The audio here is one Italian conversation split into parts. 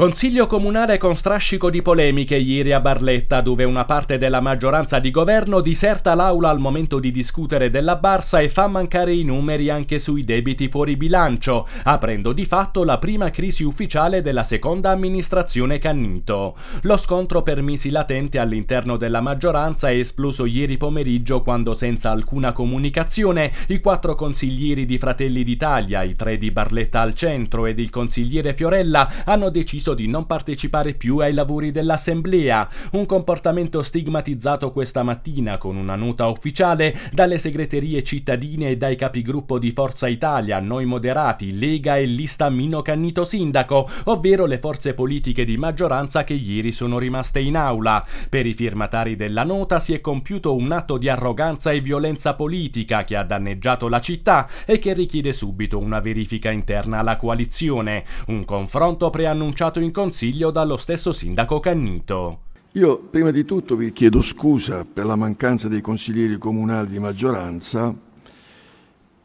Consiglio comunale con strascico di polemiche ieri a Barletta, dove una parte della maggioranza di governo diserta l'aula al momento di discutere della Barsa e fa mancare i numeri anche sui debiti fuori bilancio, aprendo di fatto la prima crisi ufficiale della seconda amministrazione Cannito. Lo scontro per misi latente all'interno della maggioranza è esploso ieri pomeriggio quando senza alcuna comunicazione i quattro consiglieri di Fratelli d'Italia, i tre di Barletta al centro ed il consigliere Fiorella hanno deciso deciso di non partecipare più ai lavori dell'Assemblea, un comportamento stigmatizzato questa mattina con una nota ufficiale dalle segreterie cittadine e dai capigruppo di Forza Italia, Noi Moderati, Lega e Lista Mino Cannito Sindaco, ovvero le forze politiche di maggioranza che ieri sono rimaste in aula. Per i firmatari della nota si è compiuto un atto di arroganza e violenza politica che ha danneggiato la città e che richiede subito una verifica interna alla coalizione, un confronto preannunciato consigliato in consiglio dallo stesso sindaco Cannito. Io prima di tutto vi chiedo scusa per la mancanza dei consiglieri comunali di maggioranza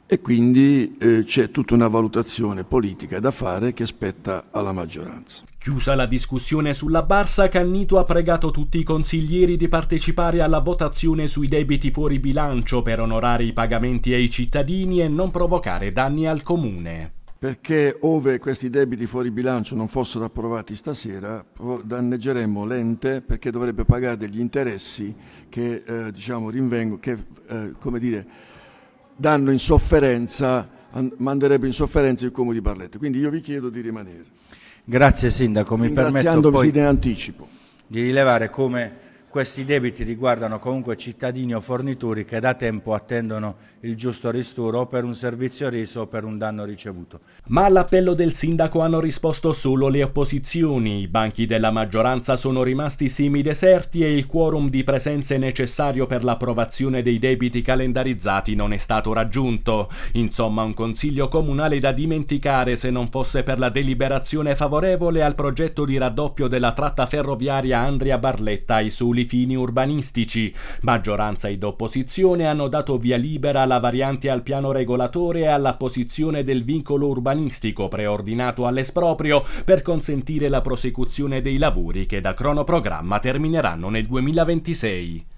e quindi eh, c'è tutta una valutazione politica da fare che spetta alla maggioranza. Chiusa la discussione sulla Barsa, Cannito ha pregato tutti i consiglieri di partecipare alla votazione sui debiti fuori bilancio per onorare i pagamenti ai cittadini e non provocare danni al comune perché ove questi debiti fuori bilancio non fossero approvati stasera danneggeremmo l'ente perché dovrebbe pagare degli interessi che, eh, diciamo, rinvengo, che eh, come dire, danno in sofferenza, manderebbe in sofferenza il Comune di Barletta. Quindi io vi chiedo di rimanere. Grazie Sindaco, mi permetto poi in anticipo. di rilevare come questi debiti riguardano comunque cittadini o fornitori che da tempo attendono il giusto ristoro per un servizio reso o per un danno ricevuto. Ma all'appello del sindaco hanno risposto solo le opposizioni. I banchi della maggioranza sono rimasti semideserti e il quorum di presenze necessario per l'approvazione dei debiti calendarizzati non è stato raggiunto. Insomma, un consiglio comunale da dimenticare se non fosse per la deliberazione favorevole al progetto di raddoppio della tratta ferroviaria Andria Barletta ai Suli fini urbanistici. Maggioranza ed opposizione hanno dato via libera alla variante al piano regolatore e all'apposizione del vincolo urbanistico preordinato all'esproprio per consentire la prosecuzione dei lavori che da cronoprogramma termineranno nel 2026.